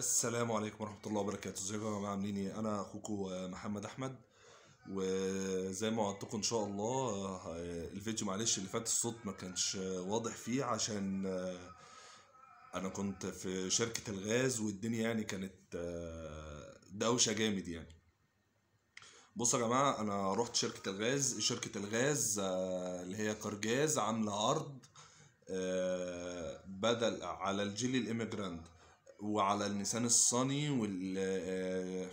السلام عليكم ورحمة الله وبركاته ازيكم يا جماعة عاملين ايه انا اخوكم محمد احمد وزي ما وعدتكم ان شاء الله الفيديو معلش اللي فات الصوت ما كانش واضح فيه عشان آه، انا كنت في شركة الغاز والدنيا يعني كانت آه، دوشة جامد يعني بصوا يا جماعة انا رحت شركة الغاز شركة الغاز آه، اللي هي كارجاز عاملة عرض بدل على الجيلي الاميجراند وعلى النيسان الصني وال آه،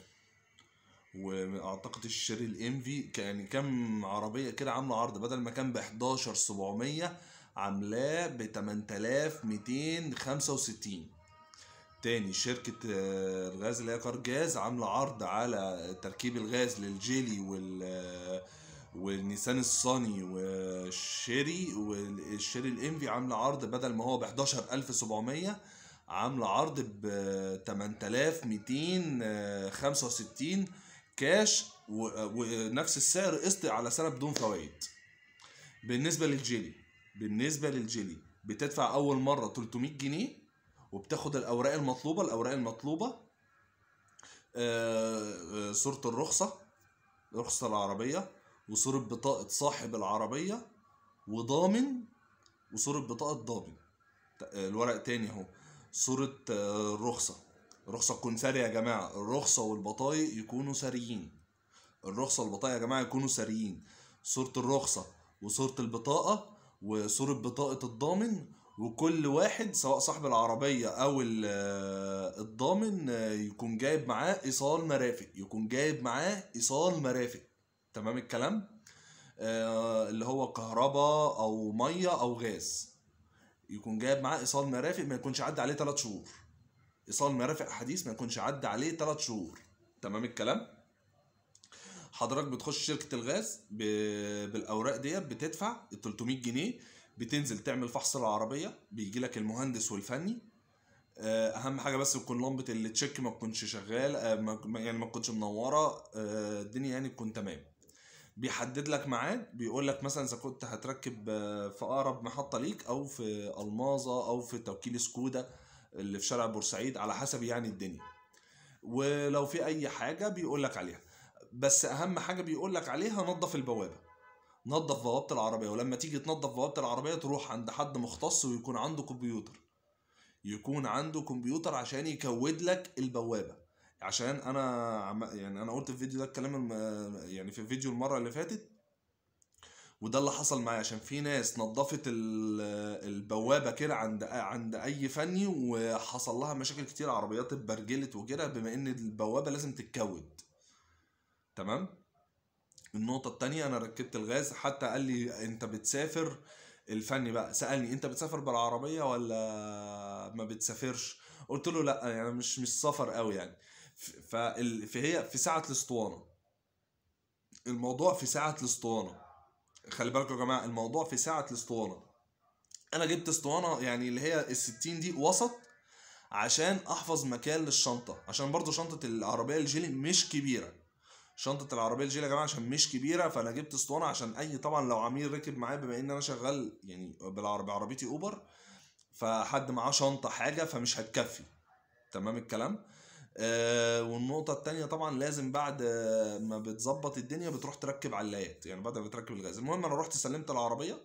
واعتقد الشير الانفي يعني كام عربيه كده عامله عرض بدل ما كان ب 11700 عاملاه ب 8265 تاني شركة آه، الغاز اللي هي كارجاز عاملة عرض على تركيب الغاز للجيلي وال آه، والنيسان الصني والشيري والشيري الانفي عاملة عرض بدل ما هو ب 11700 عامله عرض ب 8265 كاش ونفس السعر قسط على سنه بدون فوائد بالنسبه للجيلي بالنسبه للجيلي بتدفع اول مره 300 جنيه وبتاخد الاوراق المطلوبه الاوراق المطلوبه آه، آه، صوره الرخصه رخصه العربيه وصوره بطاقه صاحب العربيه وضامن وصوره بطاقه ضامن آه، الورق تاني اهو صورة آه، رخصة الرخصة تكون سارية يا جماعة الرخصة والبطايق يكونوا ساريين الرخصة والبطايق يا جماعة يكونوا ساريين صورة الرخصة وصورة البطاقة وصورة بطاقة الضامن وكل واحد سواء صاحب العربية أو آه، الضامن آه، يكون جايب معاه إيصال مرافق يكون جايب معاه إيصال مرافق تمام الكلام؟ اللي هو كهرباء أو مية أو غاز يكون جايب معاه ايصال مرافق ما يكونش عدى عليه ثلاث شهور ايصال مرافق حديث ما يكونش عدى عليه ثلاث شهور تمام الكلام حضرتك بتخش شركه الغاز بالاوراق ديت بتدفع ال 300 جنيه بتنزل تعمل فحص للعربيه بيجي لك المهندس والفني آه، اهم حاجه بس تكون لمبه التشيك ما تكونش شغال آه، يعني ما تكونش منوره آه، الدنيا يعني تكون تمام بيحدد لك ميعاد بيقول لك مثلا اذا كنت هتركب آه، في اقرب محطه ليك او في الماظه او في توكيل سكودا اللي في شارع بورسعيد على حسب يعني الدنيا ولو في اي حاجه بيقول لك عليها بس اهم حاجه بيقول لك عليها نظف البوابه نظف بوابه العربيه ولما تيجي تنظف بوابه العربيه تروح عند حد مختص ويكون عنده كمبيوتر يكون عنده كمبيوتر عشان يكود لك البوابه عشان انا يعني انا قلت في الفيديو ده الكلام يعني في الفيديو المره اللي فاتت وده اللي حصل معايا عشان في ناس نظفت البوابه كده عند عند اي فني وحصل لها مشاكل كتير عربيات اتبرجلت وكده بما ان البوابه لازم تتكود تمام النقطه التانية انا ركبت الغاز حتى قال لي انت بتسافر الفني بقى سالني انت بتسافر بالعربيه ولا ما بتسافرش قلت له لا يعني مش مش سفر قوي يعني فهي في ساعة الاسطوانة الموضوع في ساعة الاسطوانة خلي بالكم يا جماعة الموضوع في ساعة الاسطوانة أنا جبت اسطوانة يعني اللي هي الستين دي وسط عشان أحفظ مكان للشنطة عشان برضو شنطة العربية الجيلي مش كبيرة شنطة العربية الجيلي يا جماعة عشان مش كبيرة فأنا جبت اسطوانة عشان أي طبعا لو عميل ركب معايا بما إن أنا شغال يعني بالعربية عربيتي أوبر فحد معاه شنطة حاجة فمش هتكفي تمام الكلام آه، والنقطه الثانيه طبعا لازم بعد آه، ما بتظبط الدنيا بتروح تركب علايات يعني بعد ما بتركب الغاز المهم انا رحت سلمت العربيه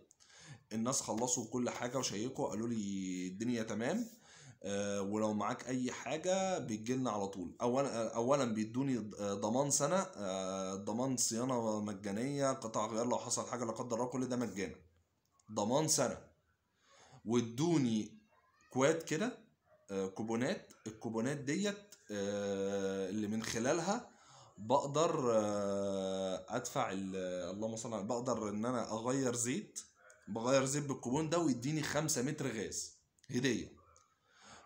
الناس خلصوا كل حاجه وشيكوا قالوا لي الدنيا تمام آه، ولو معاك اي حاجه لنا على طول اولا اولا بيدوني ضمان سنه ضمان صيانه مجانيه قطع غيار لو حصل حاجه لا قدر الله كل ده مجانا ضمان سنه وادوني كواد كده كوبونات الكوبونات ديت آه، اللي من خلالها بقدر آه، ادفع اللهم صل على بقدر ان انا اغير زيت بغير زيت بالكوبون ده ويديني 5 متر غاز هديه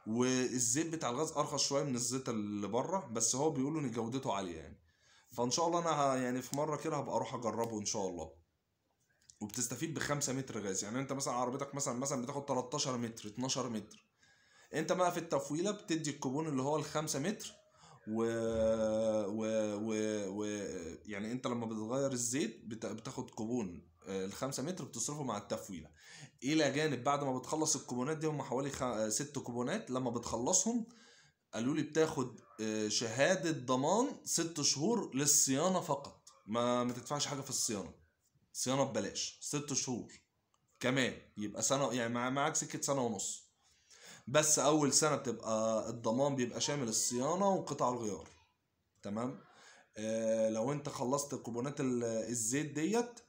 والزيت بتاع الغاز ارخص شويه من الزيت اللي بره بس هو بيقولوا ان جودته عاليه يعني فان شاء الله انا يعني في مره كده هبقى اروح اجربه ان شاء الله وبتستفيد ب 5 متر غاز يعني انت مثلا عربيتك مثلا مثلا بتاخد 13 متر 12 متر انت بقى في التفويله بتدي الكوبون اللي هو ال 5 متر و... و... و... و... يعني انت لما بتغير الزيت بت... بتاخد كوبون ال آه، 5 متر بتصرفه مع التفويله الى جانب بعد ما بتخلص الكوبونات دي هم حوالي خ... آه، ست كوبونات لما بتخلصهم قالوا لي بتاخد آه، شهاده ضمان ست شهور للصيانه فقط ما ما تدفعش حاجه في الصيانه صيانه ببلاش ست شهور كمان يبقى سنه يعني معاك سكه سنه ونص بس اول سنه بتبقى الضمان بيبقى شامل الصيانه وقطع الغيار تمام آه لو انت خلصت كوبونات الزيت ديت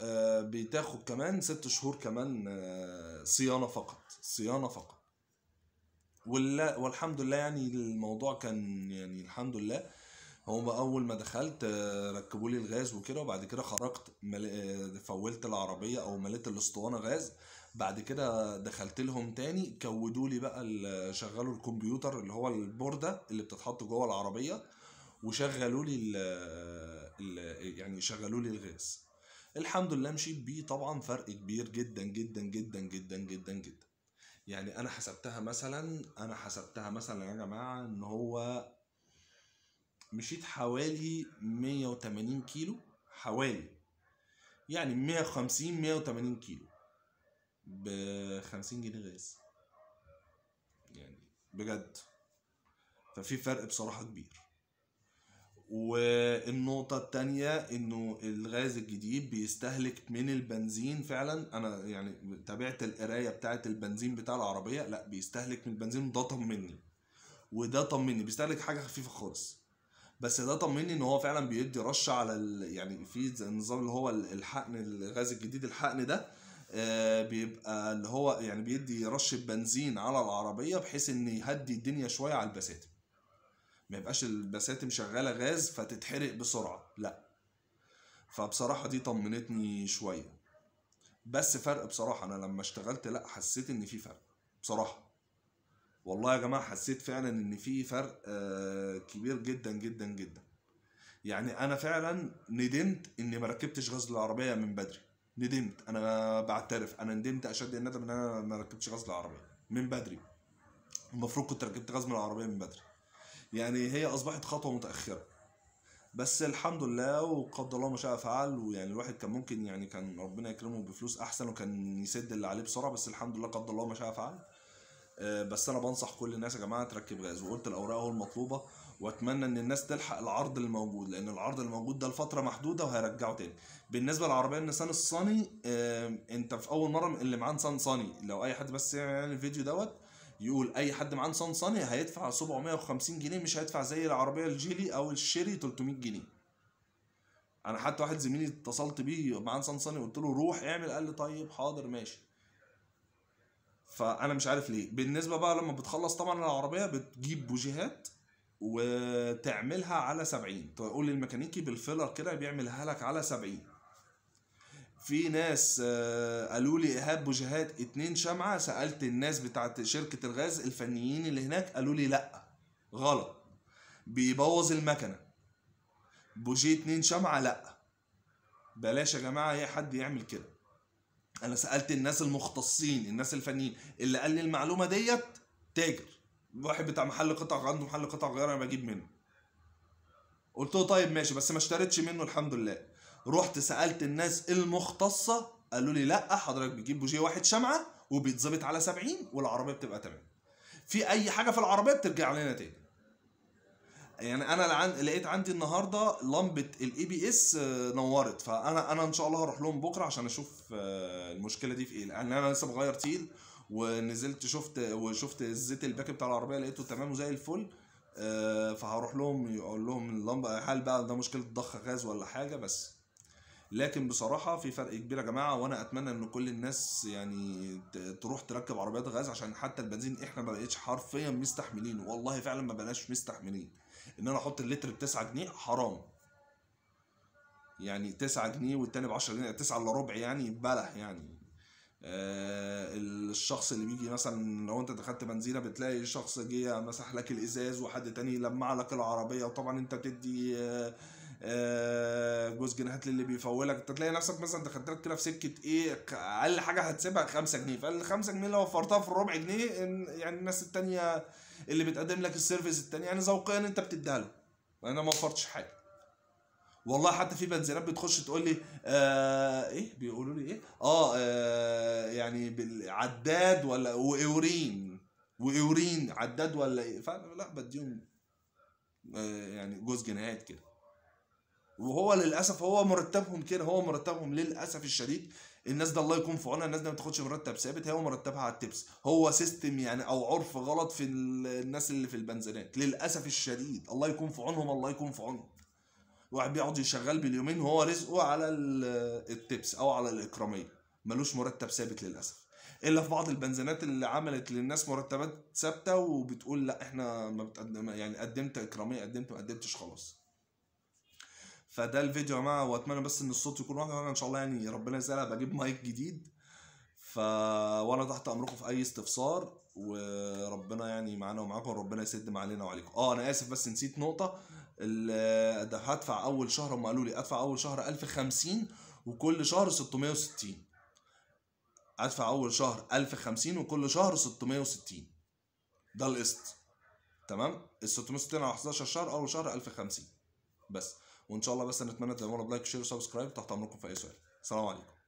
آه بتاخد كمان ست شهور كمان آه صيانه فقط صيانه فقط والحمد لله يعني الموضوع كان يعني الحمد لله هو اول ما دخلت آه، ركبوا لي الغاز وكده وبعد كده خرجت آه، فولت العربيه او مليت الاسطوانه غاز بعد كده دخلت لهم تاني كودوا لي بقى شغلوا الكمبيوتر اللي هو البورده اللي بتتحط جوه العربيه وشغلوا لي الـ الـ يعني شغلوا لي الغاز الحمد لله مشيت بيه طبعا فرق كبير جدا جدا جدا جدا جدا جدا يعني انا حسبتها مثلا انا حسبتها مثلا يا جماعه ان هو مشيت حوالي 180 كيلو حوالي يعني 150 180 كيلو ب 50 جنيه غاز يعني بجد ففي فرق بصراحة كبير والنقطة التانية انه الغاز الجديد بيستهلك من البنزين فعلا انا يعني تابعت القراية بتاعة البنزين بتاع العربية لا بيستهلك من البنزين وده طمني وده طمني بيستهلك حاجة خفيفة خالص بس ده طمني ان هو فعلا بيدي رشه على ال... يعني في النظام اللي هو الحقن الغاز الجديد الحقن ده آه، بيبقى اللي هو يعني بيدي رشه بنزين على العربيه بحيث ان يهدي الدنيا شويه على البساتم ما يبقاش البساتم شغاله غاز فتتحرق بسرعه لا فبصراحه دي طمنتني شويه بس فرق بصراحه انا لما اشتغلت لا حسيت ان في فرق بصراحه والله يا جماعه حسيت فعلا ان في فرق آه، كبير جدا جدا جدا يعني انا فعلا ندمت اني ما ركبتش غزل العربيه من بدري ندمت انا بعترف انا ندمت اشد الندم ان انا ما ركبتش غزل العربيه من بدري المفروض كنت ركبت غزل العربيه من بدري يعني هي اصبحت خطوه متاخره بس الحمد لله وقدر الله ما شاء فعل ويعني الواحد كان ممكن يعني كان ربنا يكرمه بفلوس احسن وكان يسد اللي عليه بسرعه بس الحمد لله قدر الله ما شاء فعل آه، بس انا بنصح كل الناس يا جماعه تركب غاز وقلت الاوراق اهو المطلوبه واتمنى ان الناس تلحق العرض الموجود لان العرض الموجود ده لفتره محدوده وهيرجعه تاني بالنسبه للعربيه النسان الصني آه، انت في اول مره اللي معاه نسان صني لو اي حد بس يعني الفيديو دوت يقول اي حد معاه نسان صني هيدفع 750 جنيه مش هيدفع زي العربيه الجيلي او الشيري 300 جنيه انا حتى واحد زميلي اتصلت بيه معاه نسان صني قلت له روح اعمل قال لي طيب حاضر ماشي فانا مش عارف ليه بالنسبه بقى لما بتخلص طبعا العربيه بتجيب بوجيهات وتعملها على 70 تقول للميكانيكي بالفيلر كده بيعملها لك على 70 في ناس آه، قالوا لي ايهاب بوجيهات اتنين شمعه سالت الناس بتاعت شركه الغاز الفنيين اللي هناك قالوا لي لا غلط بيبوظ المكنه بوجيه اتنين شمعه لا بلاش يا جماعه اي حد يعمل كده انا سالت الناس المختصين الناس الفنيين اللي قال لي المعلومه ديت تاجر واحد بتاع محل قطع عنده محل قطع غيار انا بجيب منه قلت له طيب ماشي بس ما اشتريتش منه الحمد لله رحت سالت الناس المختصه قالوا لي لا حضرتك بتجيب بوجيه واحد شمعه وبيتظبط على 70 والعربيه بتبقى تمام في اي حاجه في العربيه بترجع لنا تاني يعني انا لعن... لقيت عندي النهارده لمبه الاي بي e اس آه، نورت فانا انا ان شاء الله هروح لهم بكره عشان اشوف آه، المشكله دي في ايه لان انا لسه بغير تيل ونزلت شفت وشفت الزيت الباك بتاع العربيه لقيته تمام وزي الفل آه، فهروح لهم اقول لهم اللمبه هل بقى ده مشكله ضخ غاز ولا حاجه بس لكن بصراحة في فرق كبير يا جماعة وأنا أتمنى إن كل الناس يعني تروح تركب عربيات غاز عشان حتى البنزين إحنا ما بقتش حرفيا مستحملين والله فعلا ما بقناش مستحملين ان انا احط اللتر ب 9 جنيه حرام يعني 9 جنيه والتاني ب 10 جنيه 9 الا ربع يعني بلح يعني آه الشخص اللي بيجي مثلا لو انت دخلت بنزينه بتلاقي شخص جه مسح لك الازاز وحد تاني لمع لك العربيه وطبعا انت بتدي آه آه جوز جنيهات للي بيفولك انت تلاقي نفسك مثلا دخلت لك كده في سكه ايه اقل حاجه هتسيبها 5 جنيه فال 5 جنيه لو وفرتها في الربع جنيه يعني الناس التانيه اللي بتقدم لك السيرفيس التاني يعني ذوقيا انت بتديها له انا ما وفرتش حاجه والله حتى في بنزينات بتخش تقول لي آه ايه بيقولوا لي ايه آه, اه يعني بالعداد ولا واورين واورين عداد ولا ايه فانا لا بديهم آه يعني جوز جنيهات كده وهو للاسف هو مرتبهم كده هو مرتبهم للاسف الشديد الناس ده الله يكون في عونها الناس دي ما بتاخدش مرتب ثابت هي مرتبها على التبس هو سيستم يعني او عرف غلط في الناس اللي في البنزينات للاسف الشديد الله يكون في عونهم الله يكون في عونهم واحد بيقعد يشغل باليومين وهو رزقه على التبس او على الاكراميه ملوش مرتب ثابت للاسف الا في بعض البنزينات اللي عملت للناس مرتبات ثابته وبتقول لا احنا ما بتقدم يعني قدمت اكراميه قدمت ما قدمتش خلاص فده الفيديو يا جماعه واتمنى بس ان الصوت يكون واضح ان شاء الله يعني ربنا يسهلها بجيب مايك جديد ف وانا تحت امركم في اي استفسار وربنا يعني معانا ومعاكم وربنا يسد ما علينا وعليكم اه انا اسف بس نسيت نقطه هدفع اول شهر هم قالوا لي ادفع اول شهر 1050 وكل شهر 660 ادفع اول شهر 1050 وكل شهر 660 ده القسط تمام ال 660 على 11 شهر اول شهر 1050 بس وان شاء الله بس نتمنى تعملوا لايك شير وسبسكرايب تحت امركم في اي سؤال سلام عليكم